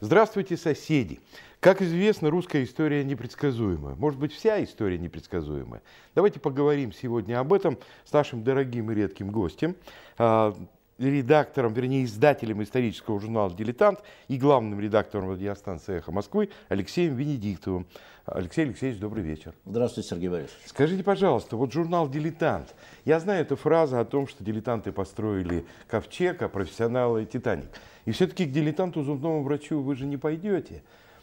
Здравствуйте, соседи! Как известно, русская история непредсказуемая. Может быть, вся история непредсказуемая. Давайте поговорим сегодня об этом с нашим дорогим и редким гостем, а, редактором, вернее, издателем исторического журнала «Дилетант» и главным редактором радиостанции «Эхо Москвы» Алексеем Венедиктовым. Алексей Алексеевич, добрый вечер. Здравствуйте, Сергей Борисович. Скажите, пожалуйста, вот журнал «Дилетант». Я знаю эту фразу о том, что дилетанты построили «Ковчег», а профессионалы «Титаник». И все-таки к дилетанту зубному врачу вы же не пойдете.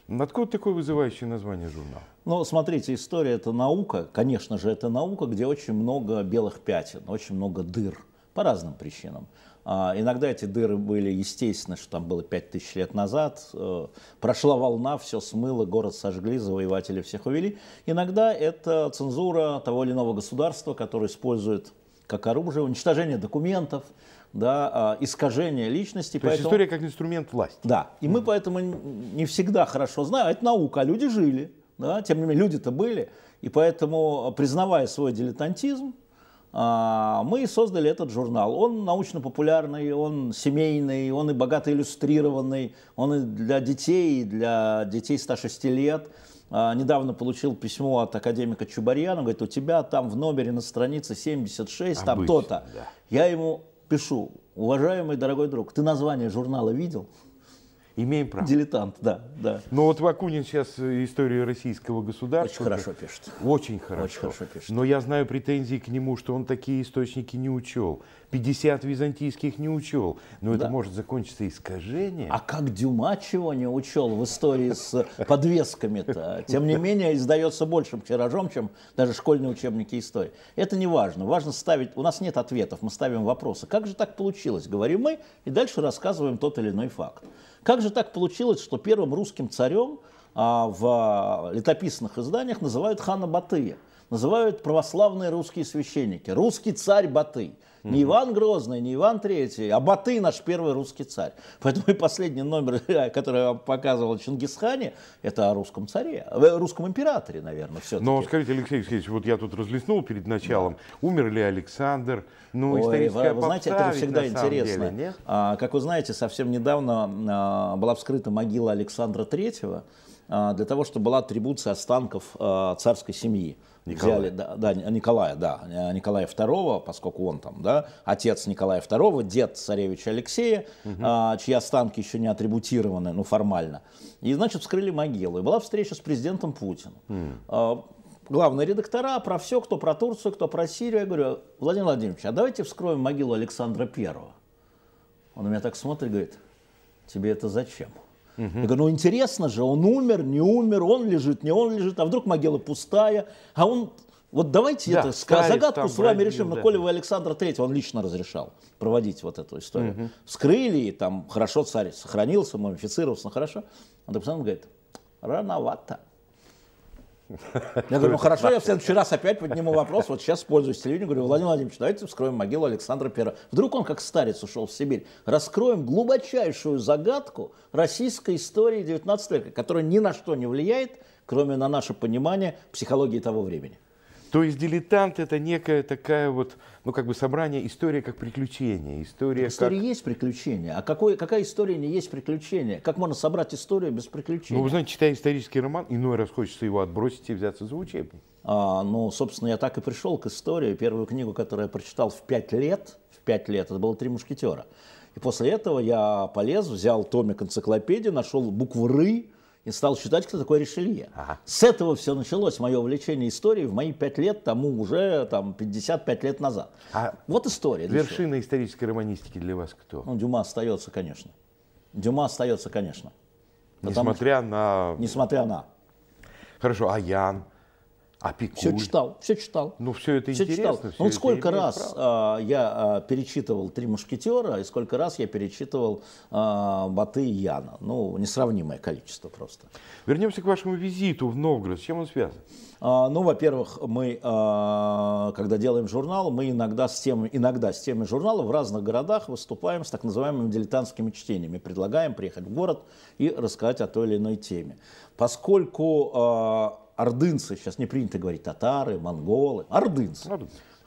Откуда такое вызывающее название журнала? Ну, смотрите, история – это наука. Конечно же, это наука, где очень много белых пятен, очень много дыр по разным причинам. А, иногда эти дыры были, естественно, что там было 5000 лет назад. Э, прошла волна, все смыло, город сожгли, завоеватели всех увели. Иногда это цензура того или иного государства, которое использует как оружие, уничтожение документов, да, а, искажение личности. То поэтому... есть история как инструмент власти. Да, и мы поэтому не всегда хорошо знаем, это наука, а люди жили. Да? Тем не менее, люди-то были, и поэтому, признавая свой дилетантизм, а, мы создали этот журнал. Он научно-популярный, он семейный, он и богато иллюстрированный, он и для детей, и для детей 106 лет. А, недавно получил письмо от академика Чубарьяна, говорит, у тебя там в номере на странице 76, там то-то. Да. Я ему пишу, уважаемый дорогой друг, ты название журнала видел? Имеем право. Дилетант, да, да. Но вот Вакунин сейчас э, историю российского государства. Очень хорошо пишет. Очень хорошо. Очень хорошо пишет. Но я знаю претензии к нему, что он такие источники не учел. 50 византийских не учел. Но да. это может закончиться искажение. А как Дюма чего не учел в истории с э, подвесками-то? Тем не менее, издается большим тиражом, чем даже школьные учебники истории. Это не важно. Важно ставить... У нас нет ответов, мы ставим вопросы. Как же так получилось, говорим мы, и дальше рассказываем тот или иной факт. Как же так получилось, что первым русским царем а, в летописных изданиях называют хана Батыя? называют православные русские священники. Русский царь Батый. Не Иван Грозный, не Иван Третий, а Батый наш первый русский царь. Поэтому и последний номер, э, который я вам показывал о Чингисхане, это о русском царе, о э, русском императоре, наверное, все -таки. Но скажите, Алексей Алексеевич, вот я тут разлеснул перед началом, да. умер ли Александр, ну, Ой, историческая вы, вы знаете, это всегда интересно. Деле, А, как вы знаете, совсем недавно а, была вскрыта могила Александра Третьего, а, для того, чтобы была атрибуция останков а, царской семьи. Николай. взяли да, да, Николая, да, Николая II, поскольку он там, да, отец Николая II, дед царевича Алексея, угу. а, чьи останки еще не атрибутированы, ну, формально. И, значит, вскрыли могилу. И была встреча с президентом Путиным. Угу. А, главные редактора про все, кто про Турцию, кто про Сирию. Я говорю, Владимир Владимирович, а давайте вскроем могилу Александра Первого. Он на меня так смотрит и говорит, тебе это зачем? Угу. Я говорю, ну интересно же, он умер, не умер, он лежит, не он лежит, а вдруг могила пустая, а он... Вот давайте да, это старец, загадку с вами решим. Да. Колева Александра Третьего, он лично разрешал проводить вот эту историю. Угу. Вскрыли, и там хорошо царь сохранился, мумифицировался, ну хорошо. Он так говорит, рановато. Я говорю, ну хорошо, я в следующий раз опять подниму вопрос. Вот сейчас пользуюсь телевидением, говорю, Владимир Владимирович, давайте вскроем могилу Александра Первого. Вдруг он как старец ушел в Сибирь. Раскроем глубочайшую загадку российской истории 19 века, которая ни на что не влияет, кроме на наше понимание психологии того времени. То есть дилетант это некая такая вот, ну как бы собрание, история как приключение. История, история как... есть приключение. А какой, какая история не есть приключение? Как можно собрать историю без приключений? Ну вы знаете, читая исторический роман, иной раз хочется его отбросить и взяться за учебник. А, ну, собственно, я так и пришел к истории. Первую книгу, которую я прочитал в пять лет, в пять лет, это было «Три мушкетера». И после этого я полез, взял томик энциклопедии, нашел буквы «ры», и стал читать, кто такой Ришелье. Ага. С этого все началось, мое увлечение историей в мои пять лет, тому уже там 55 лет назад. А вот история. Вершина исторической романистики для вас кто? Ну, Дюма остается, конечно. Дюма остается, конечно. несмотря что, на... Несмотря на. Хорошо, а Ян? Апикуль. Все читал, все читал. Ну, все это все интересно. Читал. Все ну, вот сколько раз а, я а, перечитывал «Три мушкетера», и сколько раз я перечитывал а, «Баты и Яна». Ну, несравнимое количество просто. Вернемся к вашему визиту в Новгород. С чем он связан? А, ну, во-первых, мы, а, когда делаем журнал, мы иногда с, тем, иногда с теми журнала в разных городах выступаем с так называемыми дилетантскими чтениями. Предлагаем приехать в город и рассказать о той или иной теме. Поскольку... А, ордынцы, сейчас не принято говорить татары, монголы, ордынцы,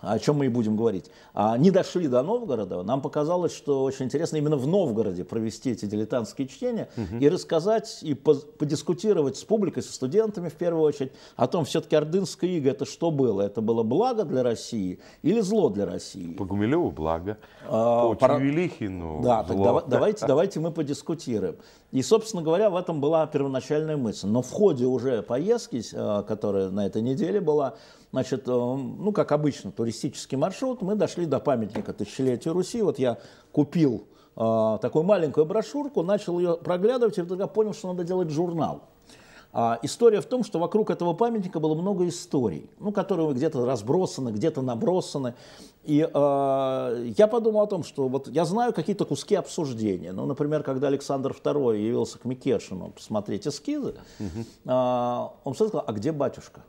о чем мы и будем говорить, а, не дошли до Новгорода, нам показалось, что очень интересно именно в Новгороде провести эти дилетантские чтения угу. и рассказать, и подискутировать с публикой, со студентами в первую очередь, о том, все-таки ордынская ига это что было? Это было благо для России или зло для России? По Гумилеву благо, а, по Чевелихину пора... да, зло. Так, давайте, давайте мы подискутируем. И, собственно говоря, в этом была первоначальная мысль. Но в ходе уже поездки, э, которая на этой неделе была, значит, э, ну, как обычно, туристический маршрут, мы дошли до памятника тысячелетия Руси. Вот я купил э, такую маленькую брошюрку, начал ее проглядывать и вдруг понял, что надо делать журнал. А история в том, что вокруг этого памятника было много историй, ну, которые где-то разбросаны, где-то набросаны. И э, я подумал о том, что вот я знаю какие-то куски обсуждения. Ну, например, когда Александр II явился к Микешину посмотреть эскизы, угу. э, он сказал, а где батюшка?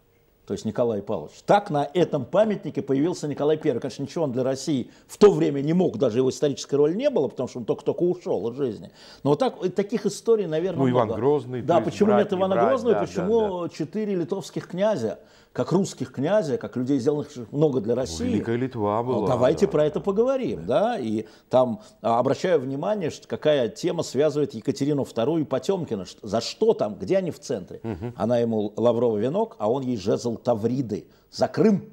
то есть Николай Павлович. Так на этом памятнике появился Николай I. Конечно, ничего он для России в то время не мог, даже его исторической роли не было, потому что он только-только ушел из жизни. Но вот так, таких историй, наверное, Ну, Иван Грозный. Да, почему брать, нет Ивана брать, Грозного, да, почему четыре да, да. литовских князя, как русских князя, как людей, сделанных много для России. Великая Литва была. Давайте да. про это поговорим, да, и там а, обращаю внимание, что какая тема связывает Екатерину II и Потемкина, за что там, где они в центре. Угу. Она ему лавровый венок, а он ей жезл отдал Тавриды за Крым,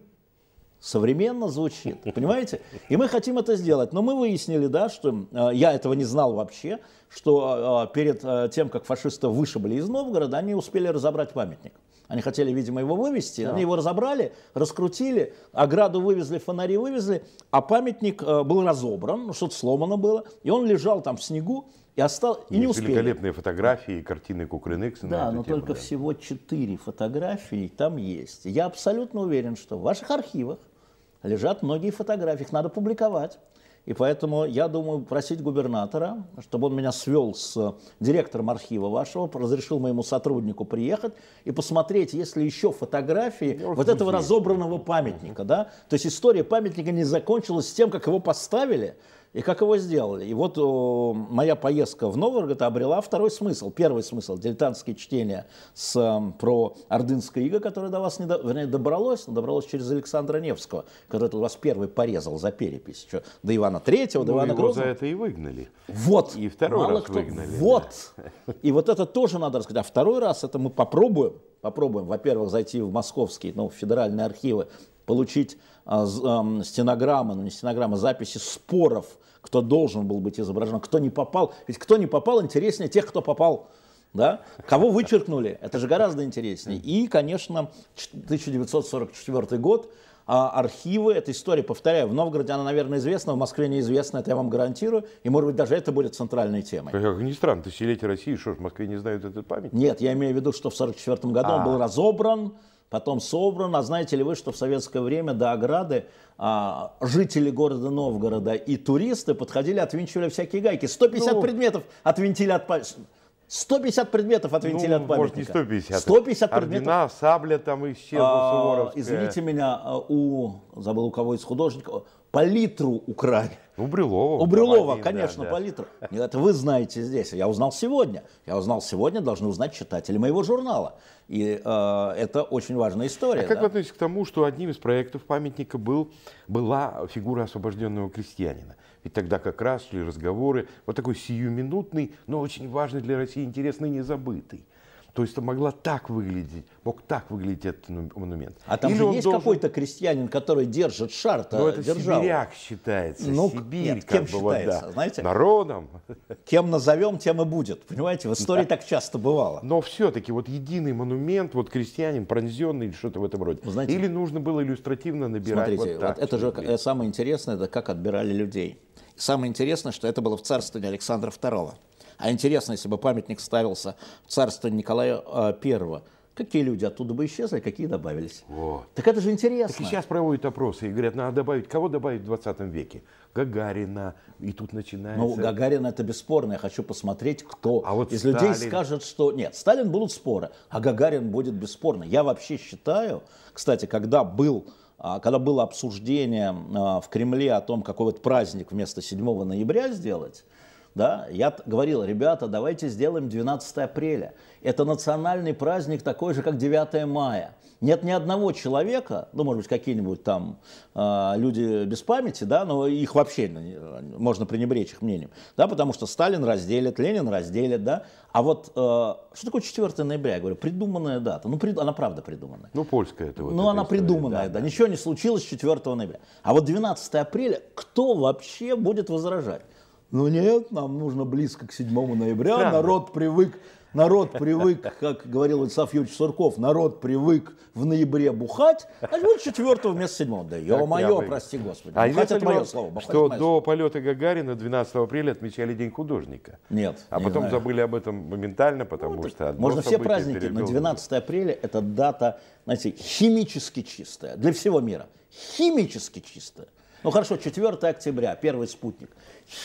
современно звучит, понимаете? И мы хотим это сделать. Но мы выяснили, да, что э, я этого не знал вообще, что э, э, перед тем, как фашисты вышибли из Новгорода, они успели разобрать памятник. Они хотели, видимо, его вывести, они его разобрали, раскрутили, ограду вывезли, фонари вывезли, а памятник был разобран, ну, что-то сломано было, и он лежал там в снегу, и, остал... и не успели. великолепные фотографии, и картины Кукрыниксона. Да, но тему, только да. всего четыре фотографии там есть. Я абсолютно уверен, что в ваших архивах лежат многие фотографии, их надо публиковать. И поэтому я думаю просить губернатора, чтобы он меня свел с директором архива вашего, разрешил моему сотруднику приехать и посмотреть, есть ли еще фотографии я вот этого разобранного памятника. Да? То есть история памятника не закончилась с тем, как его поставили, и как его сделали? И вот о, моя поездка в Новгород обрела второй смысл. Первый смысл – дилетантские чтения с, э, про Ордынское иго, которое до вас не до, вернее, добралось, но добралось через Александра Невского, который тут вас первый порезал за перепись. Еще до Ивана Третьего, до ну, Ивана Грозного. за это и выгнали. Вот. И второй Мало раз кто... выгнали. Вот. Да. И вот это тоже надо рассказать. А второй раз это мы попробуем попробуем, во-первых, зайти в московские, ну, в федеральные архивы получить а, стенограммы, ну не стенограммы, а записи споров, кто должен был быть изображен, кто не попал. Ведь кто не попал, интереснее тех, кто попал. Да? Кого вычеркнули, это же гораздо интереснее. И, конечно, 1944 год, а, архивы, эта история, повторяю, в Новгороде она, наверное, известна, в Москве неизвестна, это я вам гарантирую, и, может быть, даже это будет центральной темой. Как ни странно, тысячелетие России, что ж, в Москве не знают этот памятник? Нет, я имею в виду, что в 1944 году а. он был разобран, потом собрано, знаете ли вы, что в советское время до ограды а, жители города Новгорода и туристы подходили, отвинчивали всякие гайки. 150 ну, предметов отвинтили от пальца. 150 предметов отвинтили ну, от памятника. Может, не 150. 150 Ордена, предметов. сабля там исчезла, а, Извините меня, а, у, забыл у кого из художников, палитру украли. У ну, Брюлова. У Брюлова, конечно, да, да. палитру. Это вы знаете здесь. Я узнал сегодня. Я узнал сегодня, должны узнать читатели моего журнала. И э, это очень важная история. А как да? вы относитесь к тому, что одним из проектов памятника был, была фигура освобожденного крестьянина? Ведь тогда как раз шли разговоры, вот такой сиюминутный, но очень важный для России, интересный, незабытый. То есть это могла так выглядеть, мог так выглядеть этот монумент. А там Или же есть должен... какой-то крестьянин, который держит шар Ну, это державу. сибиряк считается, ну, Сибирь нет, кем бы считается, вот, да. знаете? Народом. Кем назовем, тем и будет, понимаете? В истории да. так часто бывало. Но все-таки вот единый монумент, вот крестьянин пронзенный или что-то в этом роде. знаете, Или нужно было иллюстративно набирать смотрите, вот так. Вот это же выглядит. самое интересное, это как отбирали людей. Самое интересное, что это было в царствовании Александра II. А интересно, если бы памятник ставился в царство Николая I, а, Какие люди оттуда бы исчезли, а какие добавились? Вот. Так это же интересно. Так сейчас проводят опросы и говорят, надо добавить, кого добавить в 20 веке? Гагарина. И тут начинается... Ну, Гагарина это бесспорно. Я хочу посмотреть, кто а вот из Сталин... людей скажет, что... Нет, Сталин будут споры, а Гагарин будет бесспорно. Я вообще считаю, кстати, когда был а, когда было обсуждение в Кремле о том, какой вот праздник вместо 7 ноября сделать, да? Я говорил, ребята, давайте сделаем 12 апреля. Это национальный праздник такой же, как 9 мая. Нет ни одного человека, ну, может быть, какие-нибудь там э, люди без памяти, да, но их вообще можно пренебречь их мнением, да, потому что Сталин разделит, Ленин разделит, да. А вот э, что такое 4 ноября? Я говорю, придуманная дата. Ну, при, она правда придуманная. Ну, польская это вот. Ну, она придуманная, да, да. да. Ничего не случилось 4 ноября. А вот 12 апреля кто вообще будет возражать? Ну нет, нам нужно близко к 7 ноября. Правда. Народ привык, народ привык, как говорил Исаф Юрьевич Сурков, народ привык в ноябре бухать, а будет 4 вместо 7 Да ё-моё, прости господи. А бухать это мое слово. Что мое до полета Гагарина 12 апреля отмечали День художника. Нет, А не потом знаю. забыли об этом моментально, потому ну, что... Можно все праздники, но 12 апреля это дата, знаете, химически чистая для всего мира. Химически чистая. Ну хорошо, 4 октября, первый спутник.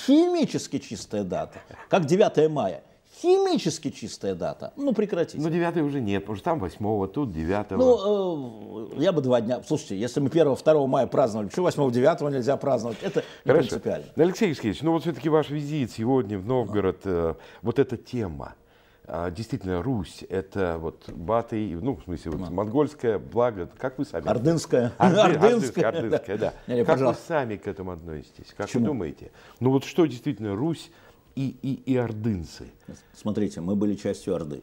Химически чистая дата, как 9 мая. Химически чистая дата. Ну, прекратите. Ну, 9 уже нет, потому что там 8 тут 9 Ну, э, я бы два дня... Слушайте, если мы 1-2 мая праздновали, почему 8-9 нельзя праздновать? Это Хорошо. принципиально. Алексей Алексеевич, ну вот все-таки ваш визит сегодня в Новгород, э, вот эта тема – а, действительно, Русь – это вот Батый, ну, в смысле, вот, монгольское благо, как вы сами? Ордынская. Орды, ордынская. Ордынская, ордынская, да. Не, как пожалуйста. вы сами к этому относитесь? Как Почему? вы думаете? Ну вот что действительно Русь и, и, и ордынцы? Смотрите, мы были частью Орды.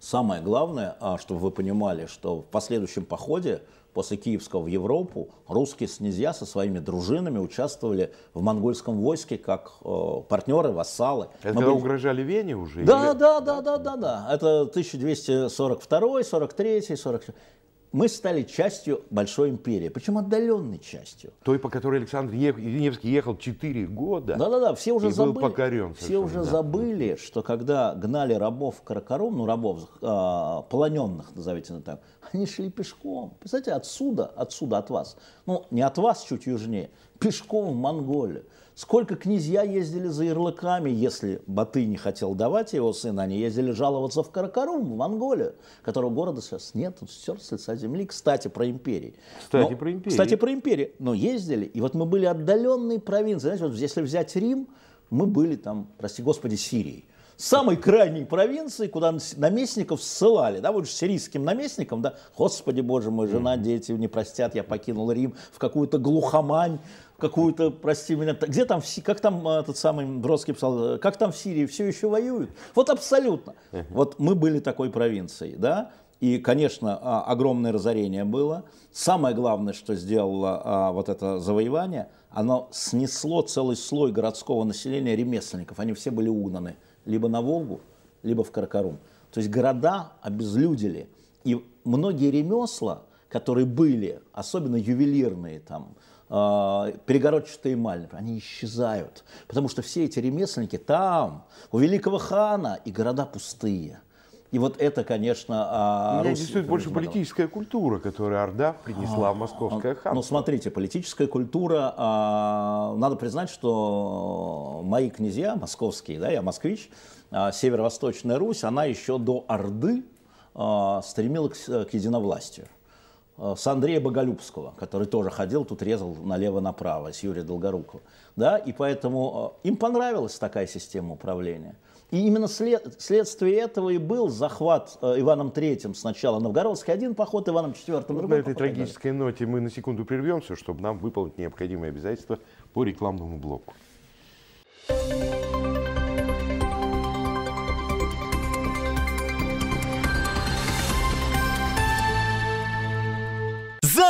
Самое главное, а, чтобы вы понимали, что в последующем походе после Киевского в Европу русские князья со своими дружинами участвовали в монгольском войске как э, партнеры, вассалы. Это были... угрожали Вене уже? Да, или... да, да, да, да, да. Это 1242, 43, 44 мы стали частью большой империи, причем отдаленной частью. Той, по которой Александр Невский ехал 4 года. Да-да-да, все уже и забыли. Был покорен все уже да. забыли, что когда гнали рабов Каракарум, ну рабов э, полоненных, назовите это так, они шли пешком. Представляете, отсюда, отсюда от вас, ну не от вас чуть южнее, пешком в Монголию. Сколько князья ездили за ярлыками, если Баты не хотел давать его сына, они ездили жаловаться в Каракарум, в Монголию, которого города сейчас нет, он стер с лица земли. Кстати, про империи. Кстати, но, про империи. Кстати, про империи. Но ездили, и вот мы были отдаленные провинции. Знаете, вот если взять Рим, мы были там, прости господи, Сирией самой крайней провинции, куда наместников ссылали, да, вот же сирийским наместникам, да, господи боже мой, жена, дети не простят, я покинул Рим в какую-то глухомань, какую-то, прости меня, где там, как там э, этот самый Бродский писал, э, как там в Сирии все еще воюют? Вот абсолютно. Вот мы были такой провинцией, да, и, конечно, а, огромное разорение было. Самое главное, что сделало а, вот это завоевание, оно снесло целый слой городского населения ремесленников. Они все были угнаны либо на Волгу, либо в Каракарум. То есть города обезлюдили. И многие ремесла, которые были, особенно ювелирные, там, э, а, перегородчатая эмаль, они исчезают. Потому что все эти ремесленники там, у великого хана, и города пустые. И вот это, конечно, а, Меня больше политическая культура, которую Орда принесла в а, московское ну, ну, ханство. Ну, смотрите, политическая культура, а, надо признать, что мои князья московские, да, я москвич, Северо-Восточная Русь, она еще до Орды стремилась к единовластию с Андрея Боголюбского, который тоже ходил, тут резал налево-направо, с Юрия Долгорукова. Да? И поэтому им понравилась такая система управления. И именно след, следствие этого и был захват э, Иваном III сначала Новгородский один поход, Иваном IV другой На этой трагической ноте мы на секунду прервемся, чтобы нам выполнить необходимые обязательства по рекламному блоку. Thank you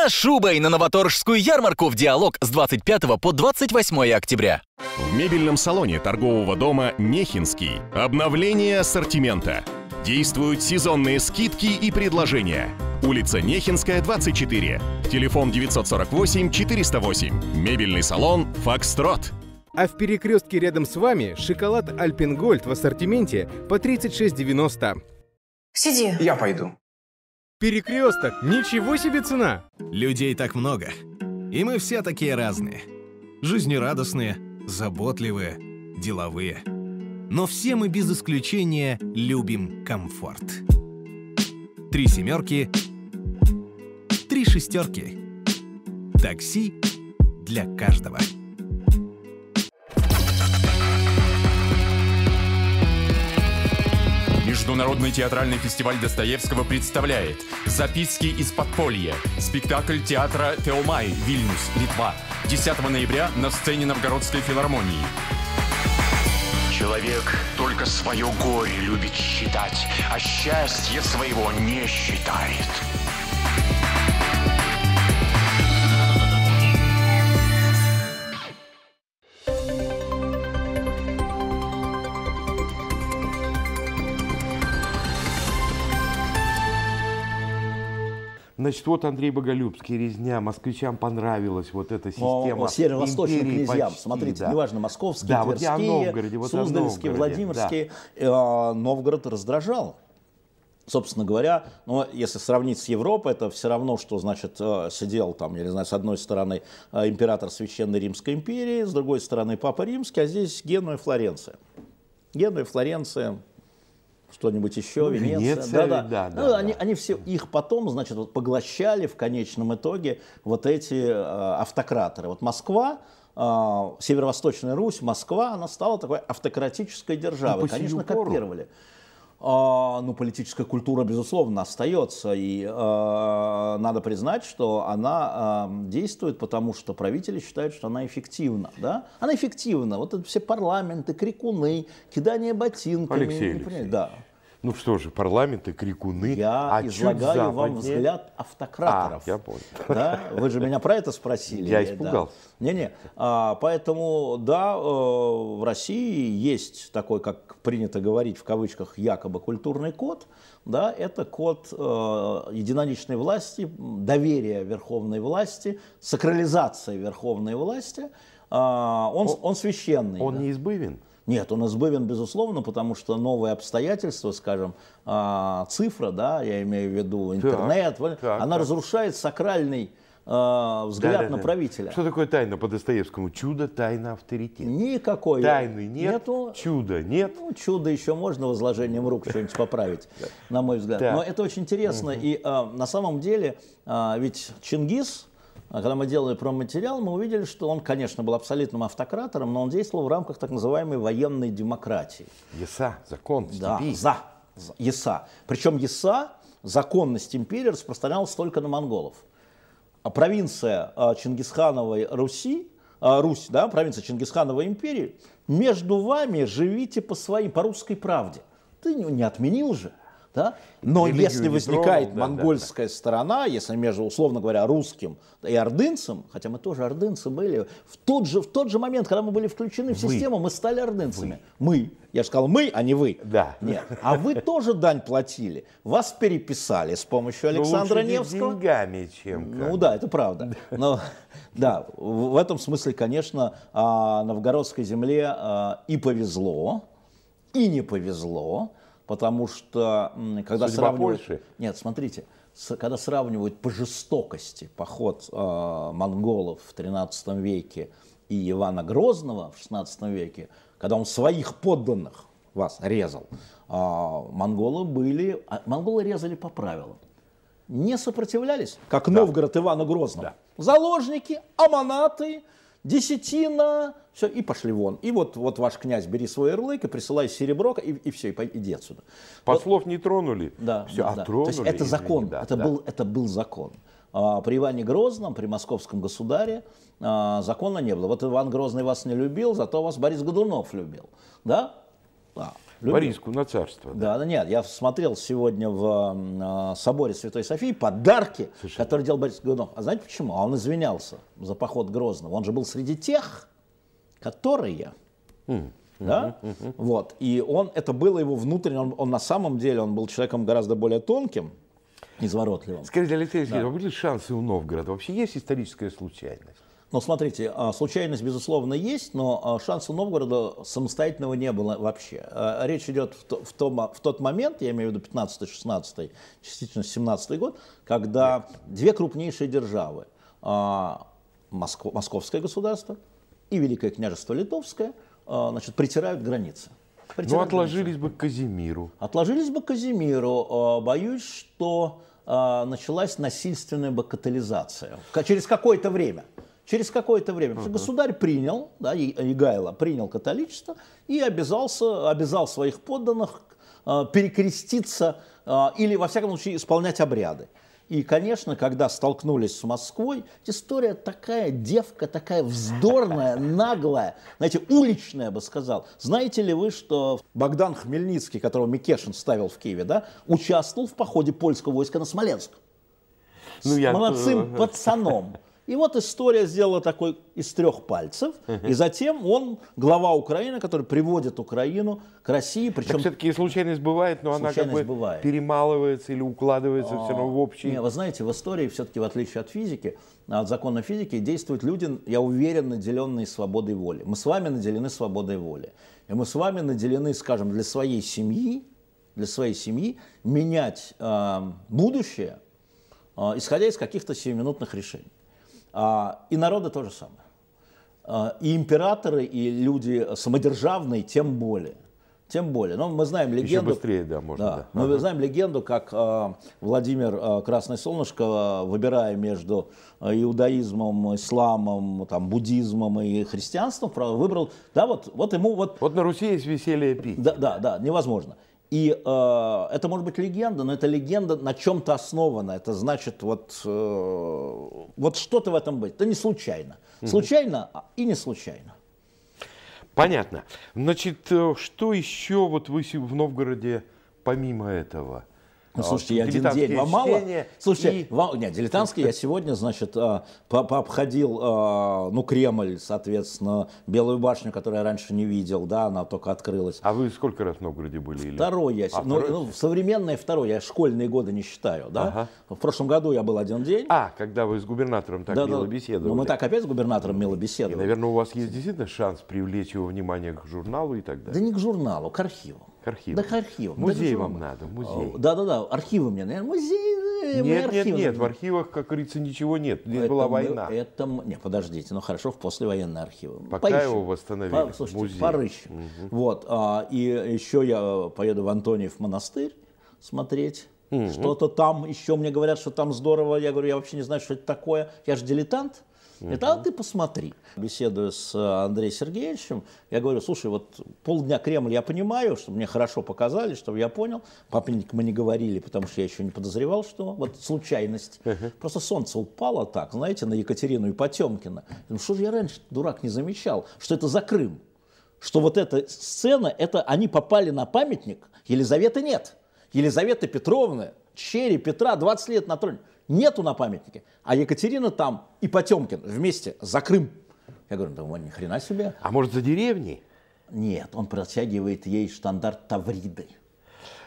шубой на Новоторжскую ярмарку в «Диалог» с 25 по 28 октября. В мебельном салоне торгового дома «Нехинский» обновление ассортимента. Действуют сезонные скидки и предложения. Улица Нехинская, 24. Телефон 948-408. Мебельный салон «Фокстрот». А в перекрестке рядом с вами шоколад «Альпенгольд» в ассортименте по 36,90. Сиди. Я пойду. Перекресток! Ничего себе цена! Людей так много. И мы все такие разные. Жизнерадостные, заботливые, деловые. Но все мы без исключения любим комфорт. Три семерки, три шестерки. Такси для каждого. что Народный театральный фестиваль Достоевского представляет «Записки из подполья» спектакль театра «Теомай» Вильнюс, Литва, 10 ноября на сцене Новгородской филармонии. Человек только свое горе любит считать, а счастье своего не считает. Значит, вот Андрей Боголюбский, резня, москвичам понравилась вот эта система. Северо-восточным князьям, почти, смотрите, да. неважно, московские, да, тверские, вот я о Новгороде, вот суздальские, о Новгороде, владимирские, да. э, Новгород раздражал. Собственно говоря, но ну, если сравнить с Европой, это все равно, что, значит, э, сидел там, я не знаю, с одной стороны э, император Священной Римской империи, с другой стороны Папа Римский, а здесь Генуя Флоренция. Генуя Флоренция, что-нибудь еще, ну, Венеция. Венеция да, да. Да, ну, да, они, да. они все их потом, значит, вот поглощали в конечном итоге вот эти э, автократоры. Вот Москва, э, Северо-Восточная Русь, Москва, она стала такой автократической державой. Ну, Конечно, пору. копировали. А, ну, политическая культура, безусловно, остается. И а, надо признать, что она а, действует, потому что правители считают, что она эффективна. Да? Она эффективна. Вот это все парламенты, крикуны, кидание ботинками. Алексей, Алексей. Да. Ну что же, парламенты, крикуны. Я а излагаю западнее... вам взгляд автократов. А, я понял. Да? Вы же меня про это спросили. Я испугался. Да. Не-не. А, поэтому, да, э, в России есть такой, как принято говорить в кавычках, якобы культурный код. Да, это код э, единоличной власти, доверия верховной власти, сакрализация верховной власти. Э, он, он, он священный. Он да. неизбывен? Нет, он избывен, безусловно, потому что новые обстоятельства, скажем, а, цифра, да, я имею в виду интернет, так, она так. разрушает сакральный а, взгляд да, да, на да. правителя. Что такое тайна по Достоевскому? Чудо, тайна, авторитет. Никакой. Тайны нет, нету. чудо нет. Ну, чудо еще можно возложением рук что-нибудь поправить, на мой взгляд. Но это очень интересно. И а, на самом деле, ведь Чингис, а когда мы делали проматериал, мы увидели, что он, конечно, был абсолютным автократором, но он действовал в рамках так называемой военной демократии. ЕСА, закон, да, за, за, ЕСА. Причем ЕСА, законность империи распространялась только на монголов. А провинция а, Чингисхановой Руси, а Русь, да, провинция Чингисхановой империи, между вами живите по своим, по русской правде. Ты не отменил же. Да? Но если возникает тронул, монгольская да, сторона, если между, условно говоря, русским и ордынцем, хотя мы тоже ордынцы были, в тот же, в тот же момент, когда мы были включены в систему, мы стали ордынцами. Вы. Мы. Я же сказал мы, а не вы. Да. Нет. А вы тоже дань платили. Вас переписали с помощью ну, Александра Но Невского. деньгами, чем -то. Ну да, это правда. Но да, в этом смысле, конечно, а, новгородской земле а, и повезло, и не повезло потому что когда Судьба сравнивают... Нет, смотрите, когда сравнивают по жестокости поход э, монголов в 13 веке и Ивана Грозного в 16 веке, когда он своих подданных вас резал, э, монголы были, а, монголы резали по правилам. Не сопротивлялись, как да. Новгород Ивана Грозного Да. Заложники, аманаты, десятина, все, и пошли вон. И вот, вот ваш князь, бери свой ярлык и присылай серебро, и, и все, и иди отсюда. Послов вот, не тронули, да, все, да, а да. тронули. То есть это извини, закон, да, это, да. Был, это был закон. А, при Иване Грозном, при московском государе а, закона не было. Вот Иван Грозный вас не любил, зато вас Борис Годунов любил. Да? А, Борийскую на царство. Да. да, нет, я смотрел сегодня в а, соборе Святой Софии подарки, Совершенно. которые делал Борис Годунов. А знаете почему? А он извинялся за поход Грозного. Он же был среди тех, которые... Mm. Да? Uh-huh, Вот. И он, это было его внутреннее. он, он на самом деле, он был человеком гораздо более тонким, изворотливым. Скажите, Алексей да. а были шансы у Новгорода? Вообще есть историческая случайность? Но ну, смотрите, а, случайность, безусловно, есть, но а, шанса Новгорода самостоятельного не было вообще. А, речь идет в, том, в тот момент, я имею в виду 15-16, частично 17 год, когда две крупнейшие державы, Моско, Московское государство и Великое княжество Литовское, значит, притирают границы. Ну, отложились границы. бы к Казимиру. Отложились бы к Казимиру. Боюсь, что началась насильственная бакатализация через какое-то время через какое-то время. Угу. Государь принял, да, Игайло принял католичество и обязался, обязал своих подданных а, перекреститься а, или, во всяком случае, исполнять обряды. И, конечно, когда столкнулись с Москвой, история такая девка, такая вздорная, наглая, знаете, уличная, я бы сказал. Знаете ли вы, что Богдан Хмельницкий, которого Микешин ставил в Киеве, да, участвовал в походе польского войска на Смоленск? Ну, с я... молодцым э, пацаном. И вот история сделала такой из трех пальцев. Угу. И затем он глава Украины, который приводит Украину к России. Причем... все-таки случайность бывает, но случайность она как бы бывает. перемалывается или укладывается а, все равно в общий... Не, вы знаете, в истории все-таки, в отличие от физики, от закона физики, действуют люди, я уверен, наделенные свободой воли. Мы с вами наделены свободой воли. И мы с вами наделены, скажем, для своей семьи, для своей семьи менять э, будущее, э, исходя из каких-то сиюминутных решений. А, и народы то же самое. А, и императоры, и люди самодержавные тем более. Тем более. Но мы знаем легенду. Еще быстрее, да, можно. Да. Да. Мы ага. знаем легенду, как а, Владимир Красное Солнышко, выбирая между иудаизмом, исламом, там, буддизмом и христианством, выбрал, да, вот, вот ему вот. Вот на Руси есть веселье пить. Да, да, да, невозможно. И э, это может быть легенда, но эта легенда на чем-то основана. Это значит, вот, э, вот что-то в этом быть. Это не случайно. Случайно а, и не случайно. Понятно. Значит, э, что еще вот вы в Новгороде помимо этого? Ну, слушайте, я один день. Вам мало? Слушайте, и... вам... Нет, дилетантский я сегодня, значит, а, пообходил, а, ну, Кремль, соответственно, Белую башню, которую я раньше не видел, да, она только открылась. А вы сколько раз в Новгороде были? Или... Второй я. А, ну, второй? ну, современное второй, я школьные годы не считаю, да. Ага. В прошлом году я был один день. А, когда вы с губернатором так да, мило беседовали. Ну, мы так опять с губернатором мило беседовали. И, наверное, у вас есть действительно шанс привлечь его внимание к журналу и так далее. Да не к журналу, к архиву. К архиву. Да к архиву. Музей да, ну вам надо, музей. Да-да-да, архивы мне, наверное, музей. Э, нет, нет, нет, нужны. в архивах, как говорится, ничего нет. Здесь это, была война. Это, не, подождите, ну хорошо, в послевоенные архивы. Пока Поищем. его восстановили. По, слушайте, музей. порыщем. Угу. Вот, а, и еще я э, поеду в Антониев монастырь смотреть. Угу. Что-то там, еще мне говорят, что там здорово. Я говорю, я вообще не знаю, что это такое. Я же дилетант. И там ты посмотри. Беседуя с э, Андреем Сергеевичем, я говорю, слушай, вот полдня Кремль я понимаю, что мне хорошо показали, чтобы я понял. Папенник мы не говорили, потому что я еще не подозревал, что вот случайность. Uh-huh. Просто солнце упало так, знаете, на Екатерину и Потемкина. Ну что же я раньше, дурак, не замечал, что это за Крым? Что вот эта сцена, это они попали на памятник, Елизаветы нет. Елизаветы Петровны, черри Петра 20 лет на троне нету на памятнике. А Екатерина там и Потемкин вместе за Крым. Я говорю, ну ни хрена себе. А может за деревней? Нет, он протягивает ей штандарт Тавриды.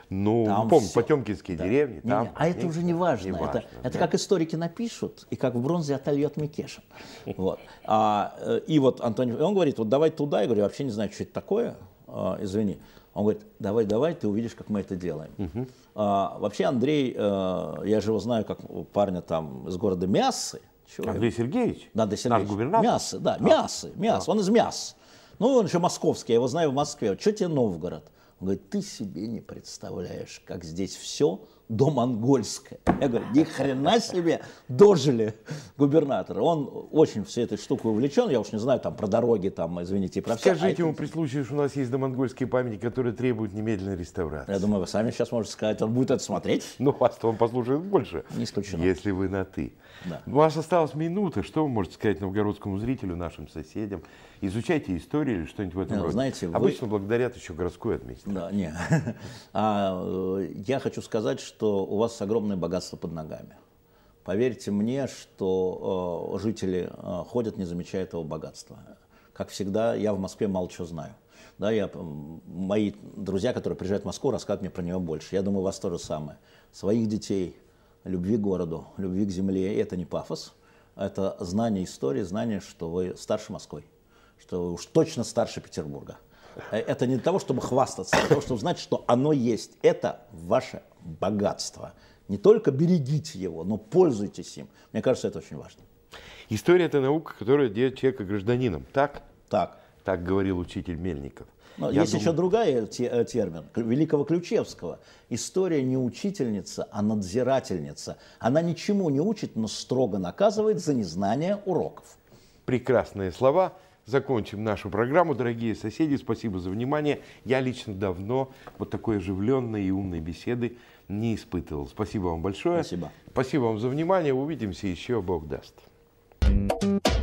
Ну, там помню, все. потемкинские да. деревни. там, не, а это уже не важно. Не это, важно это, это как историки напишут, и как в бронзе отольет Микешин. Вот. А, э, и вот Антоний, он говорит, вот давай туда. Я говорю, вообще не знаю, что это такое, а, извини. Он говорит, давай, давай, ты увидишь, как мы это делаем. Угу. А, вообще Андрей, э, я же его знаю как парня там из города Мясы. Чего Андрей Сергеевич? Да, Андрей Сергеевич. Наш губернатор? Мясы, да, а? Мясы, Мяс, а? он из Мяс. Ну, он еще московский, я его знаю в Москве. Что тебе Новгород? Он говорит, ты себе не представляешь, как здесь все до Монгольска. Я говорю, ни хрена себе, дожили губернатора. Он очень все этой штукой увлечен, я уж не знаю, там про дороги, там, извините, про все. Скажите а ему при случае, что у нас есть домонгольские памятники, которые требуют немедленной реставрации. Я думаю, вы сами сейчас можете сказать, он будет это смотреть. Ну, вас он послушает больше. Не исключено. Если вы на «ты». Да. У вас осталась минута, что вы можете сказать новгородскому зрителю, нашим соседям? Изучайте историю или что-нибудь в этом Нет, роде. Знаете, Обычно вы... благодарят еще городской администрации. Да, не. А, э, я хочу сказать, что что у вас огромное богатство под ногами. Поверьте мне, что э, жители э, ходят, не замечая этого богатства. Как всегда, я в Москве мало чего знаю. Да, я, мои друзья, которые приезжают в Москву, рассказывают мне про нее больше. Я думаю, у вас то же самое. Своих детей, любви к городу, любви к земле – это не пафос. Это знание истории, знание, что вы старше Москвы, что вы уж точно старше Петербурга. Э, это не для того, чтобы хвастаться, а для того, чтобы знать, что оно есть. Это ваше богатство. Не только берегите его, но пользуйтесь им. Мне кажется, это очень важно. История – это наука, которая делает человека гражданином, так? Так. Так говорил учитель Мельников. Но есть думаю... еще другая э, термин, Великого Ключевского. История не учительница, а надзирательница. Она ничему не учит, но строго наказывает за незнание уроков. Прекрасные слова закончим нашу программу. Дорогие соседи, спасибо за внимание. Я лично давно вот такой оживленной и умной беседы не испытывал. Спасибо вам большое. Спасибо. Спасибо вам за внимание. Увидимся еще, Бог даст. thank you